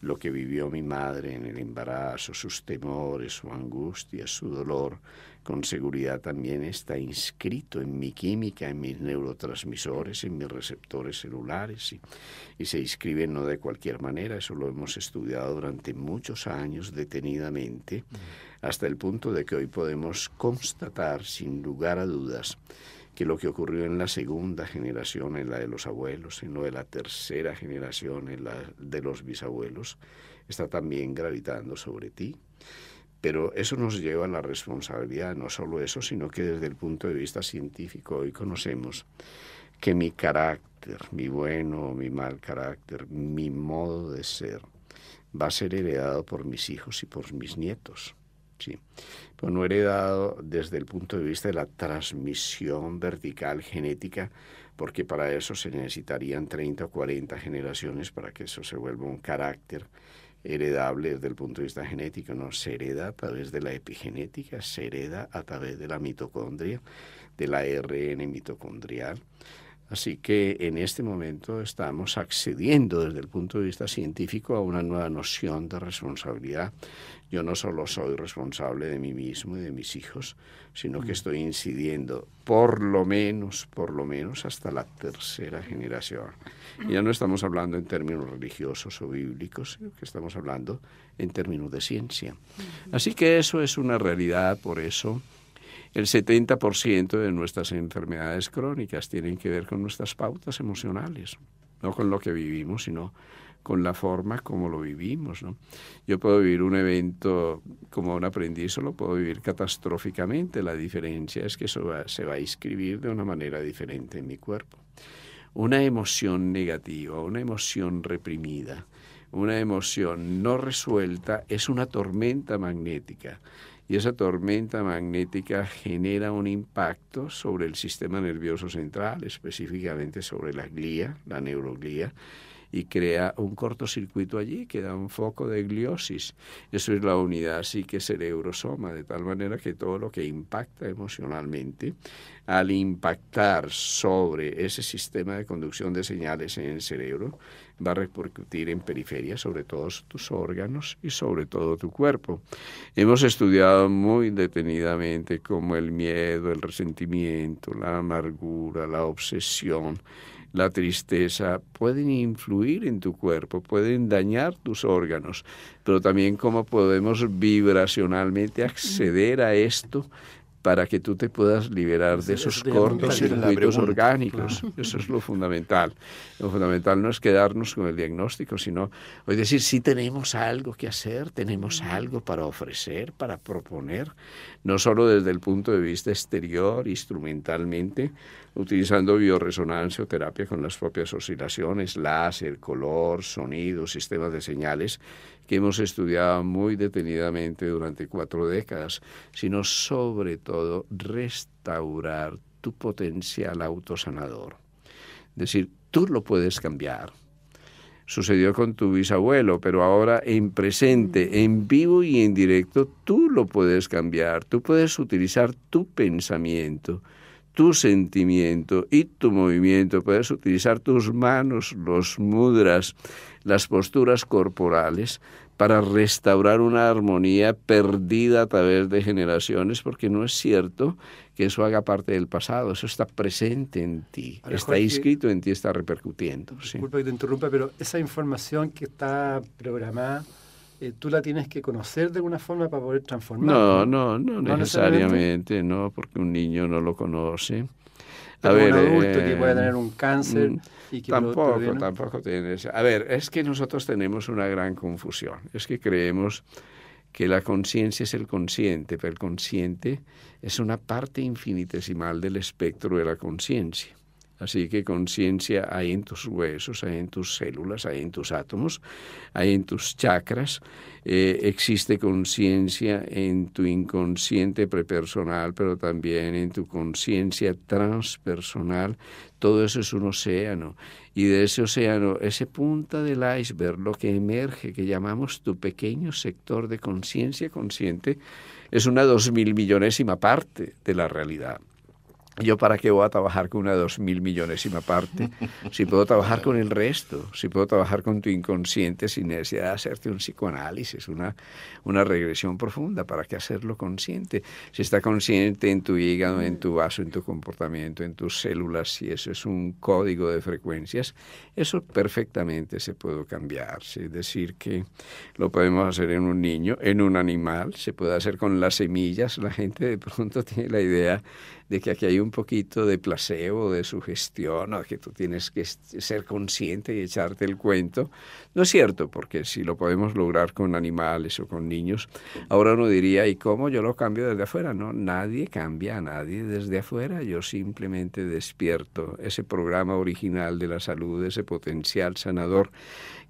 lo que vivió mi madre en el embarazo, sus temores, su angustia, su dolor, con seguridad también está inscrito en mi química, en mis neurotransmisores, en mis receptores celulares y, y se inscribe no de cualquier manera, eso lo hemos estudiado durante muchos años detenidamente, hasta el punto de que hoy podemos constatar sin lugar a dudas que lo que ocurrió en la segunda generación, en la de los abuelos, en de la tercera generación, en la de los bisabuelos, está también gravitando sobre ti. Pero eso nos lleva a la responsabilidad, no solo eso, sino que desde el punto de vista científico hoy conocemos que mi carácter, mi bueno o mi mal carácter, mi modo de ser, va a ser heredado por mis hijos y por mis nietos. Sí. Pero no heredado desde el punto de vista de la transmisión vertical genética, porque para eso se necesitarían 30 o 40 generaciones para que eso se vuelva un carácter heredable desde el punto de vista genético. No, se hereda a través de la epigenética, se hereda a través de la mitocondria, de la RN mitocondrial, Así que en este momento estamos accediendo desde el punto de vista científico a una nueva noción de responsabilidad. Yo no solo soy responsable de mí mismo y de mis hijos, sino que mm. estoy incidiendo por lo menos, por lo menos hasta la tercera generación. ya no estamos hablando en términos religiosos o bíblicos, sino que estamos hablando en términos de ciencia. Así que eso es una realidad, por eso el 70% de nuestras enfermedades crónicas tienen que ver con nuestras pautas emocionales, no con lo que vivimos, sino con la forma como lo vivimos. Yo puedo vivir un evento como un aprendiz, lo puedo vivir catastróficamente. La diferencia es que eso se va a inscribir de una manera diferente en mi cuerpo. Una emoción negativa, una emoción reprimida, una emoción no resuelta es una tormenta magnética y esa tormenta magnética genera un impacto sobre el sistema nervioso central, específicamente sobre la glía, la neuroglía, y crea un cortocircuito allí que da un foco de gliosis. Eso es la unidad psique-cerebrosoma, de tal manera que todo lo que impacta emocionalmente, al impactar sobre ese sistema de conducción de señales en el cerebro, va a repercutir en periferia sobre todos tus órganos y sobre todo tu cuerpo. Hemos estudiado muy detenidamente cómo el miedo, el resentimiento, la amargura, la obsesión, la tristeza pueden influir en tu cuerpo, pueden dañar tus órganos, pero también cómo podemos vibracionalmente acceder a esto para que tú te puedas liberar de esos circuitos orgánicos. Eso es lo fundamental. Lo fundamental no es quedarnos con el diagnóstico, sino es decir, si tenemos algo que hacer, tenemos mm. algo para ofrecer, para proponer, no solo desde el punto de vista exterior, instrumentalmente, utilizando bioresonancia o terapia con las propias oscilaciones, láser, color, sonido, sistemas de señales, que hemos estudiado muy detenidamente durante cuatro décadas, sino sobre todo restaurar tu potencial autosanador. Es decir, tú lo puedes cambiar. Sucedió con tu bisabuelo, pero ahora en presente, en vivo y en directo, tú lo puedes cambiar. Tú puedes utilizar tu pensamiento, tu sentimiento y tu movimiento. Puedes utilizar tus manos, los mudras, las posturas corporales para restaurar una armonía perdida a través de generaciones, porque no es cierto que eso haga parte del pasado, eso está presente en ti, está inscrito en ti, está repercutiendo. Disculpa que te interrumpa, pero esa información que está programada, eh, tú la tienes que conocer de alguna forma para poder transformar. No, no, no, necesariamente, no, porque un niño no lo conoce. A ver, un adulto eh, que puede tener un cáncer. Mm, tampoco, tampoco tienes A ver, es que nosotros tenemos una gran confusión. Es que creemos que la conciencia es el consciente, pero el consciente es una parte infinitesimal del espectro de la conciencia. Así que conciencia hay en tus huesos, hay en tus células, hay en tus átomos, hay en tus chakras. Eh, existe conciencia en tu inconsciente prepersonal, pero también en tu conciencia transpersonal. Todo eso es un océano. Y de ese océano, ese punta del iceberg, lo que emerge, que llamamos tu pequeño sector de conciencia consciente, es una dos mil millonésima parte de la realidad yo para qué voy a trabajar con una dos mil millonésima parte, si puedo trabajar con el resto, si puedo trabajar con tu inconsciente sin necesidad de hacerte un psicoanálisis, una, una regresión profunda, ¿para qué hacerlo consciente? Si está consciente en tu hígado, en tu vaso, en tu comportamiento, en tus células, si eso es un código de frecuencias, eso perfectamente se puede cambiar, es decir, que lo podemos hacer en un niño, en un animal, se puede hacer con las semillas, la gente de pronto [laughs] tiene la idea de que aquí hay un un poquito de placebo, de sugestión, o que tú tienes que ser consciente y echarte el cuento. No es cierto, porque si lo podemos lograr con animales o con niños, ahora uno diría, ¿y cómo yo lo cambio desde afuera? No, nadie cambia a nadie desde afuera, yo simplemente despierto ese programa original de la salud, ese potencial sanador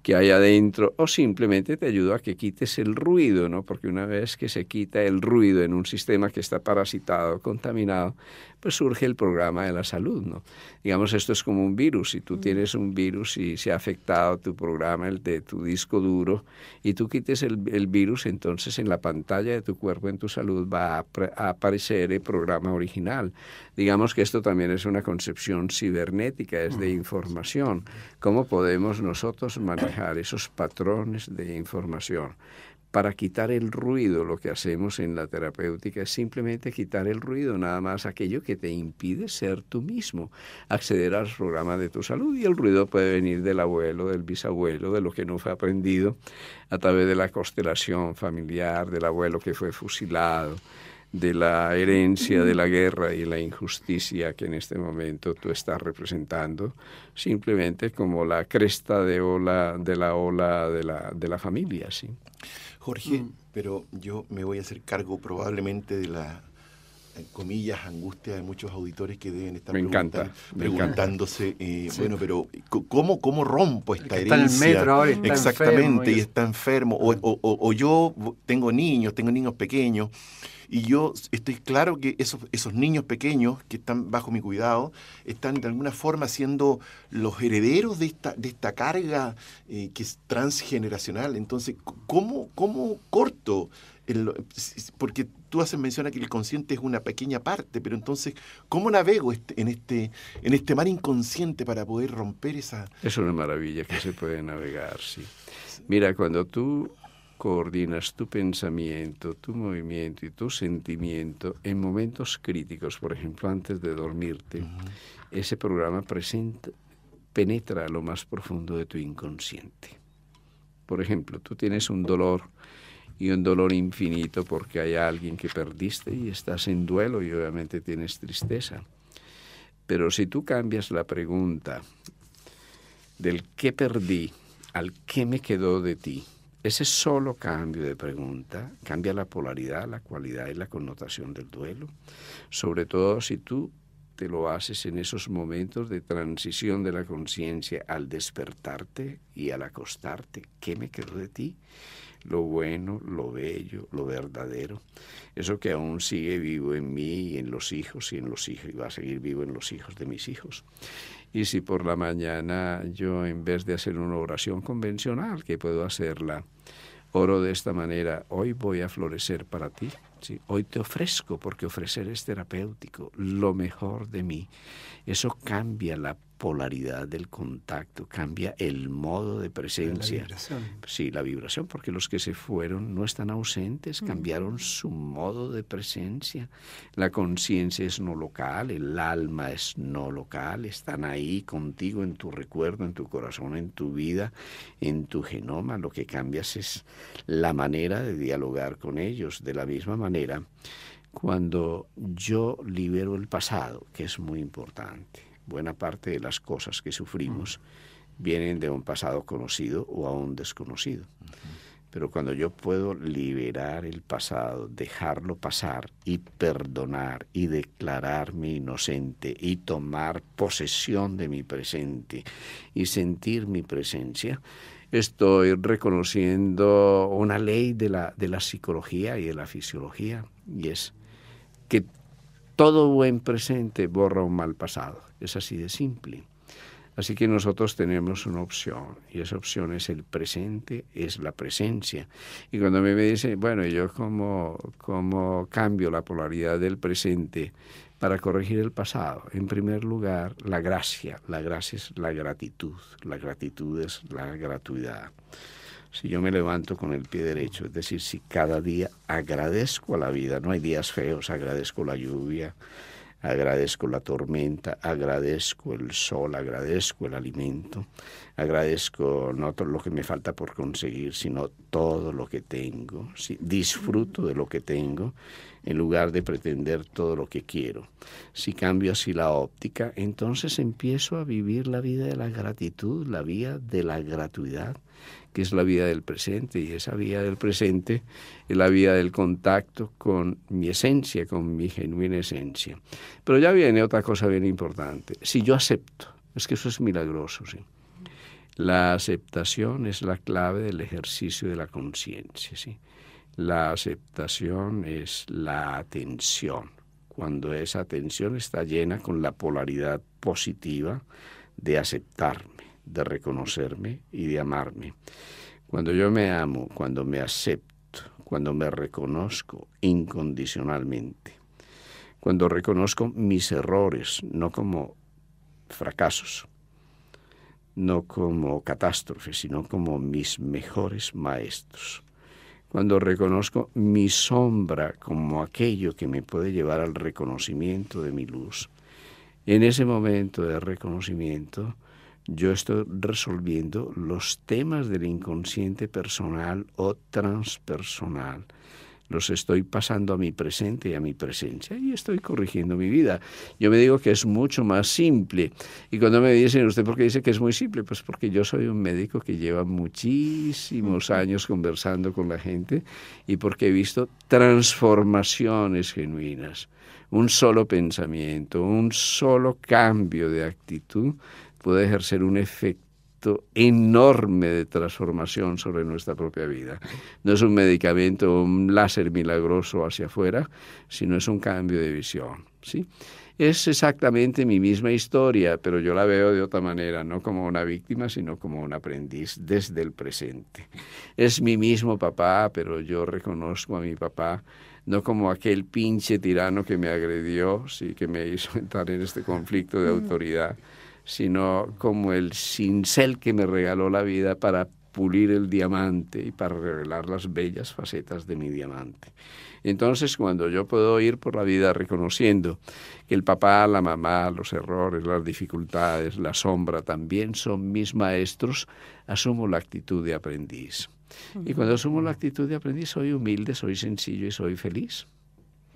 que hay adentro o simplemente te ayuda a que quites el ruido, ¿no? Porque una vez que se quita el ruido en un sistema que está parasitado, contaminado, pues surge el programa de la salud, ¿no? Digamos, esto es como un virus. Si tú mm. tienes un virus y se ha afectado tu programa, el de tu disco duro, y tú quites el, virus, entonces en la pantalla de tu cuerpo, en tu salud, va a, a aparecer el programa original. Digamos que esto también es una concepción cibernética, es de mm. información. ¿Cómo podemos nosotros manejar esos patrones de información. Para quitar el ruido, lo que hacemos en la terapéutica es simplemente quitar el ruido, nada más aquello que te impide ser tú mismo, acceder al programa de tu salud. Y el ruido puede venir del abuelo, del bisabuelo, de lo que no fue aprendido a través de la constelación familiar, del abuelo que fue fusilado, de la herencia de la guerra y la injusticia que en este momento tú estás representando, simplemente como la cresta de ola de la ola de la, de la familia, sí. Jorge, mm. pero yo me voy a hacer cargo probablemente de la comillas, angustia de muchos auditores que deben estar preguntándose, eh, bueno, pero ¿cómo, cómo rompo esta herencia? Está Exactamente, y está enfermo. Ah. O, o, o, yo tengo niños, tengo niños pequeños, y yo estoy claro que esos, esos niños pequeños que están bajo mi cuidado están de alguna forma siendo los herederos de esta, esta carga eh, que es transgeneracional. Entonces, ¿cómo, cómo corto? porque tú haces mención a que el consciente es una pequeña parte, pero entonces, ¿cómo navego este, en, este, en este mar inconsciente para poder romper esa... Es una maravilla que se puede navegar, sí. Mira, cuando tú coordinas tu pensamiento, tu movimiento y tu sentimiento en momentos críticos, por ejemplo, antes de dormirte, ese programa penetra a lo más profundo de tu inconsciente. Por ejemplo, tú tienes un dolor y un dolor infinito porque hay alguien que perdiste y estás en duelo y obviamente tienes tristeza. Pero si tú cambias la pregunta del qué perdí al qué me quedó de ti, ese solo cambio de pregunta cambia la polaridad, la cualidad y la connotación del duelo, sobre todo si tú te lo haces en esos momentos de transición de la conciencia al despertarte y al acostarte. ¿Qué me quedó de ti? Lo bueno, lo bello, lo verdadero. Eso que aún sigue vivo en mí y en los hijos y en los hijos va a seguir vivo en los hijos de mis hijos. Y si por la mañana yo en vez de hacer una oración convencional, que puedo hacerla Oro de esta manera, hoy voy a florecer para ti. Hoy te ofrezco, porque ofrecer es terapéutico, lo mejor de mí. Eso cambia la polaridad del contacto, cambia el modo de presencia. La vibración. Sí, la vibración, porque los que se fueron no están ausentes, mm. cambiaron su modo de presencia. La conciencia es no local, el alma es no local, están ahí contigo en tu recuerdo, en tu corazón, en tu vida, en tu genoma. Lo que cambias es la manera de dialogar con ellos. De la misma manera, cuando yo libero el pasado, que es muy importante buena parte de las cosas que sufrimos vienen de un pasado conocido o un desconocido. Pero cuando yo puedo liberar el pasado, dejarlo pasar y perdonar y declararme inocente y tomar posesión de mi presente y sentir mi presencia, estoy reconociendo una ley de la, de la psicología y de la fisiología y es que todo buen presente borra un mal pasado. Es así de simple. Así que nosotros tenemos una opción y esa opción es el presente, es la presencia. Y cuando me dicen, bueno, yo cómo, cómo cambio la polaridad del presente para corregir el pasado, en primer lugar, la gracia. La gracia es la gratitud, la gratitud es la gratuidad si yo me levanto con el pie derecho, es decir, si cada día agradezco a la vida, no hay días feos, agradezco la lluvia, agradezco la tormenta, agradezco el sol, agradezco el alimento, agradezco no todo lo que me falta por conseguir, sino todo lo que tengo, disfruto de lo que tengo en lugar de pretender todo lo que quiero. Si cambio así la óptica, entonces empiezo a vivir la vida de la gratitud, la vida de la gratuidad, que es la vida del presente, y esa vida del presente es la vida del contacto con mi esencia, con mi genuina esencia. Pero ya viene otra cosa bien importante. Si yo acepto, es que eso es milagroso, sí. La aceptación es la clave del ejercicio de la conciencia, ¿sí? La aceptación es la atención. Cuando esa atención está llena con la polaridad positiva de aceptarme, de reconocerme y de amarme. Cuando yo me amo, cuando me acepto, cuando me reconozco incondicionalmente, cuando reconozco mis errores, no como fracasos, no como catástrofes, sino como mis mejores maestros cuando reconozco mi sombra como aquello que me puede llevar al reconocimiento de mi luz. En ese momento de reconocimiento, yo estoy resolviendo los temas del inconsciente personal o transpersonal los estoy pasando a mi presente y a mi presencia y estoy corrigiendo mi vida. Yo me digo que es mucho más simple. Y cuando me dicen, ¿usted por qué dice que es muy simple? Pues porque yo soy un médico que lleva muchísimos años conversando con la gente y porque he visto transformaciones genuinas. Un solo pensamiento, un solo cambio de actitud puede ejercer un efecto enorme de transformación sobre nuestra propia vida. No es un medicamento un láser milagroso hacia afuera, sino es un cambio de visión, ¿sí? Es exactamente mi misma historia, pero yo la veo de otra manera, no como una víctima, sino como un aprendiz desde el presente. Es mi mismo papá, pero yo reconozco a mi papá no como aquel pinche tirano que me agredió, y que me hizo entrar en este conflicto de mm. autoridad sino como el cincel que me regaló la vida para pulir el diamante y para revelar las bellas facetas de mi diamante. Entonces, cuando yo puedo ir por la vida reconociendo que el papá, la mamá, los errores, las dificultades, la sombra también son mis maestros, asumo la actitud de aprendiz. Y cuando asumo la actitud de aprendiz, soy humilde, soy sencillo y soy feliz.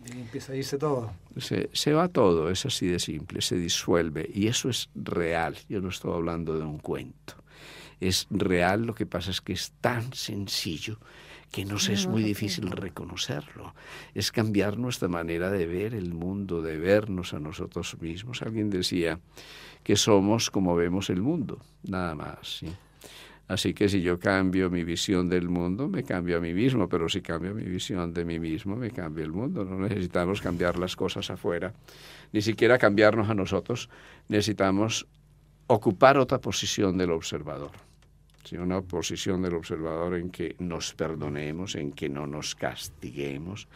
Y empieza a irse todo. Se, se, va todo, es así de simple, se disuelve. Y eso es real, yo no estoy hablando de un cuento. Es real, lo que pasa es que es tan sencillo que nos es muy difícil reconocerlo. Es cambiar nuestra manera de ver el mundo, de vernos a nosotros mismos. Alguien decía que somos como vemos el mundo, nada más. ¿sí? Así que si yo cambio mi visión del mundo, me cambio a mí mismo, pero si cambio mi visión de mí mismo, me cambio el mundo. No necesitamos cambiar las cosas afuera, ni siquiera cambiarnos a nosotros, necesitamos ocupar otra posición del observador una posición del observador en que nos perdonemos, en que no nos castiguemos,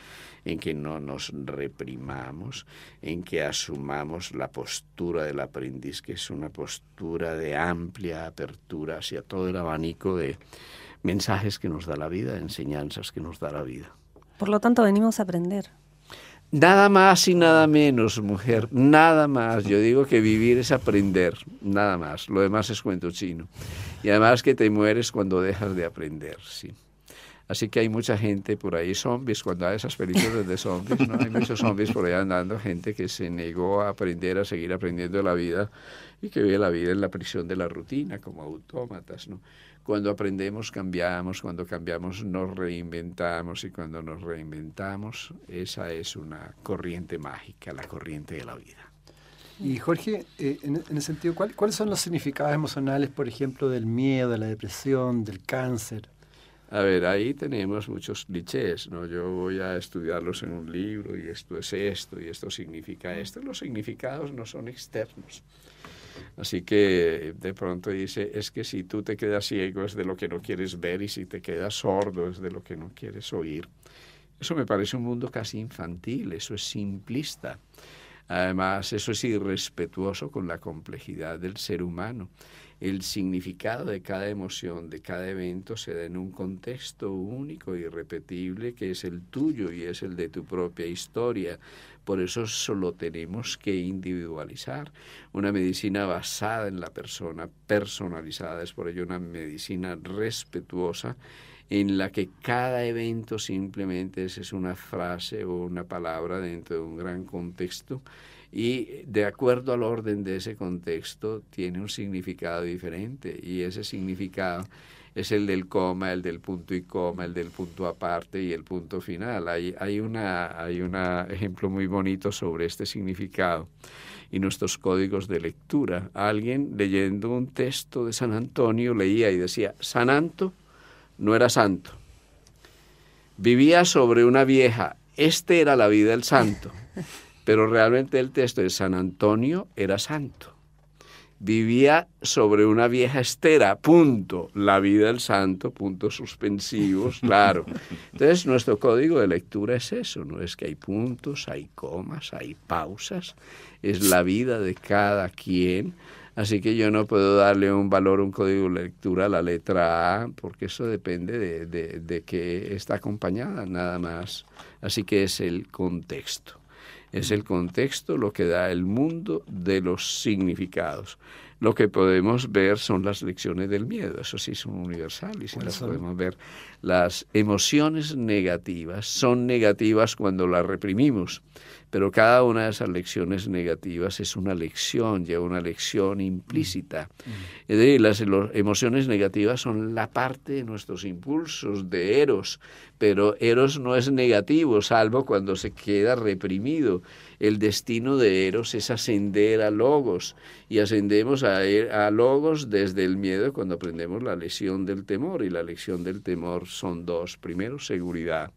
en que no nos reprimamos, en que asumamos la postura del aprendiz, que es una postura de amplia apertura hacia todo el abanico de mensajes que nos da la vida, enseñanzas que nos da la vida. Por lo tanto, venimos a aprender. Nada más y nada menos, mujer, nada más. Yo digo que vivir es aprender, nada más. Lo demás es cuento chino. Y además que te mueres cuando dejas de aprender, sí. Así que hay mucha gente por ahí, zombies, cuando hay esas películas de zombies, ¿no? hay muchos zombies por ahí andando, gente que se negó a aprender, a seguir aprendiendo la vida y que vive la vida en la prisión de la rutina como autómatas. ¿no? Cuando aprendemos, cambiamos, cuando cambiamos, nos reinventamos y cuando nos reinventamos, esa es una corriente mágica, la corriente de la vida. Y Jorge, eh, en, el sentido, ¿cuáles son los significados emocionales, por ejemplo, del miedo, de la depresión, del cáncer? A ver, ahí tenemos muchos clichés, ¿no? Yo voy a estudiarlos en un libro y esto es esto y esto significa esto. Los significados no son externos. Así que de pronto dice, es que si tú te quedas ciego es de lo que no quieres ver y si te quedas sordo es de lo que no quieres oír. Eso me parece un mundo casi infantil, eso es simplista. Además, eso es irrespetuoso con la complejidad del ser humano el significado de cada emoción, de cada evento, se da en un contexto único y e irrepetible que es el tuyo y es el de tu propia historia. Por eso solo tenemos que individualizar. Una medicina basada en la persona, personalizada, es por ello una medicina respetuosa en la que cada evento simplemente es una frase o una palabra dentro de un gran contexto y de acuerdo al orden de ese contexto tiene un significado diferente y ese significado es el del coma, el del punto y coma, el del punto aparte y el punto final. Hay, hay un hay ejemplo muy bonito sobre este significado y nuestros códigos de lectura. Alguien leyendo un texto de San Antonio leía y decía, San Anto no era santo. Vivía sobre una vieja. Este era la vida del santo. [laughs] Pero realmente el texto de San Antonio era santo. Vivía sobre una vieja estera, punto. La vida del santo, puntos suspensivos, [laughs] claro. Entonces, nuestro código de lectura es eso, no es que hay puntos, hay comas, hay pausas, es la vida de cada quien. Así que yo no puedo darle un valor, un código de lectura a la letra A, porque eso depende de, de, de que está acompañada nada más. Así que es el contexto. Es el contexto lo que da el mundo de los significados. Lo que podemos ver son las lecciones del miedo, eso sí son universales, sí las pues podemos ver. Las emociones negativas son negativas cuando las reprimimos, pero cada una de esas lecciones negativas es una lección, lleva una lección implícita. Mm. las emociones negativas son la parte de nuestros impulsos, de eros, pero Eros no es negativo, salvo cuando se queda reprimido. El destino de Eros es ascender a Logos y ascendemos a, e-, Logos desde el miedo cuando aprendemos la lección del temor y la lección del temor son dos. Primero, seguridad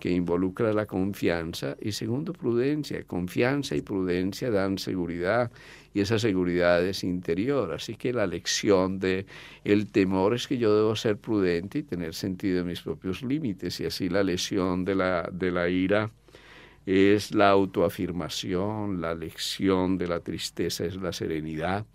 que involucra la confianza, y segundo, prudencia. Confianza y prudencia dan seguridad y esa seguridad es interior. Así que la lección de el temor es que yo debo ser prudente y tener sentido de mis propios límites, y así la lección de la, de la ira es la autoafirmación, la lección de la tristeza es la serenidad,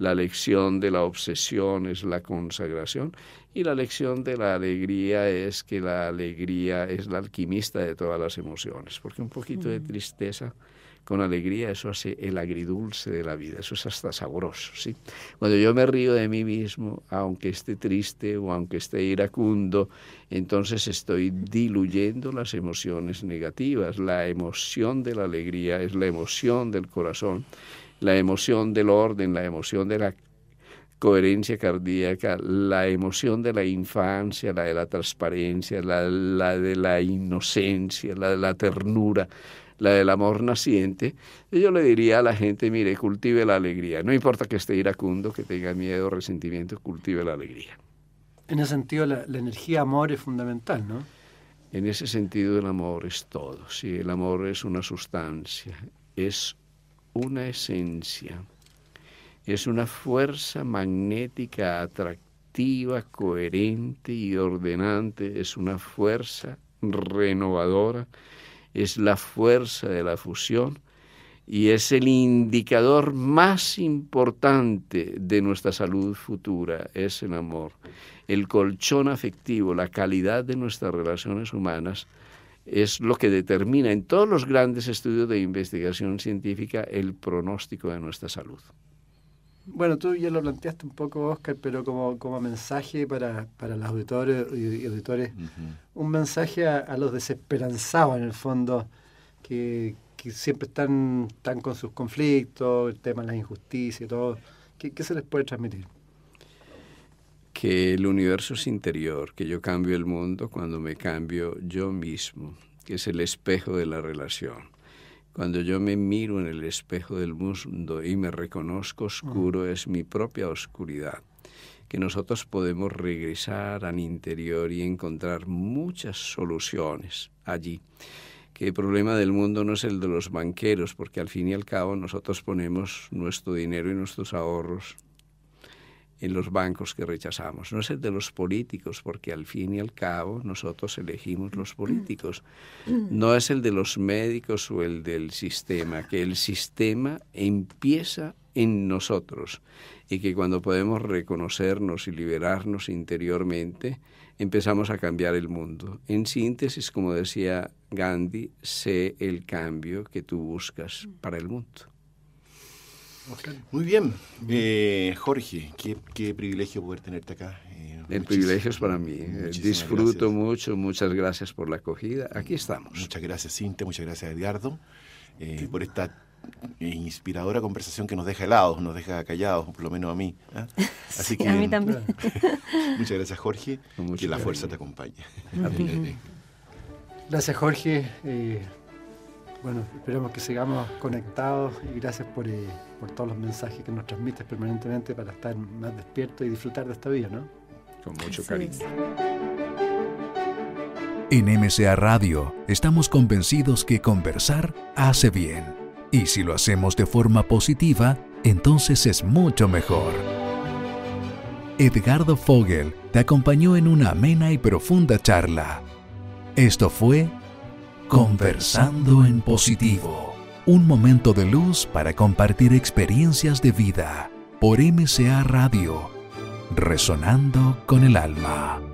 la lección de la obsesión es la consagración y la lección de la alegría es que la alegría es la alquimista de todas las emociones, porque un poquito de mm. tristeza con alegría, eso hace el agridulce de la vida, eso es hasta sabroso, ¿sí? Cuando yo me río de mí mismo, aunque esté triste o aunque esté iracundo, entonces estoy diluyendo las emociones negativas. La emoción de la alegría es la emoción del corazón la emoción del orden, la emoción de la coherencia cardíaca, la emoción de la infancia, la de la transparencia, la, de la inocencia, la de la ternura, la del amor naciente, yo le diría a la gente, mire, cultive la alegría. No importa que esté iracundo, que tenga miedo, resentimiento, cultive la alegría. En ese sentido, la, energía amor es fundamental, ¿no? En ese sentido, el amor es todo. si el amor es una sustancia, es una esencia, es una fuerza magnética atractiva, coherente y ordenante, es una fuerza renovadora, es la fuerza de la fusión y es el indicador más importante de nuestra salud futura, es el amor. El colchón afectivo, la calidad de nuestras relaciones humanas, es lo que determina en todos los grandes estudios de investigación científica el pronóstico de nuestra salud. Bueno, tú ya lo planteaste un poco, Oscar, pero como, como mensaje para, para los auditores y auditores, un mensaje a, los desesperanzados en el fondo, que, que, siempre están, están con sus conflictos, el tema de la injusticia y todo, qué se les puede transmitir? que el universo es interior, que yo cambio el mundo cuando me cambio yo mismo, que es el espejo de la relación. Cuando yo me miro en el espejo del mundo y me reconozco oscuro, mm. es mi propia oscuridad. Que nosotros podemos regresar al interior y encontrar muchas soluciones allí. Que el problema del mundo no es el de los banqueros, porque al fin y al cabo nosotros ponemos nuestro dinero y nuestros ahorros en los bancos que rechazamos, no es el de los políticos, porque al fin y al cabo nosotros elegimos los políticos, no es el de los médicos o el del sistema, que el sistema empieza en nosotros y que cuando podemos reconocernos y liberarnos interiormente, empezamos a cambiar el mundo. En síntesis, como decía Gandhi, sé el cambio que tú buscas para el mundo. Muy bien. Eh, Jorge, qué, privilegio poder tenerte acá. Eh, el privilegio es para mí. Disfruto mucho. Muchas gracias por la acogida. Aquí estamos. Muchas gracias, Cinta. Muchas gracias, Edgardo, eh, por esta inspiradora conversación que nos deja helados, nos deja callados, por lo menos a mí. ¿eh? [laughs] a mí también. [laughs] muchas gracias, Jorge. que la fuerza te acompañe. [laughs] Gracias, Jorge. Bueno, esperamos que sigamos conectados y gracias eh, por, todos los mensajes que nos transmites permanentemente para estar más despiertos y disfrutar de esta vida, ¿no? Con mucho cariño. En MCA Radio estamos convencidos que conversar hace bien. Y si lo hacemos de forma positiva, entonces es mucho mejor. Edgardo Fogel te acompañó en una amena y profunda charla. Esto fue Conversando en positivo. Un momento de luz para compartir experiencias de vida por MCA Radio. Resonando con el alma.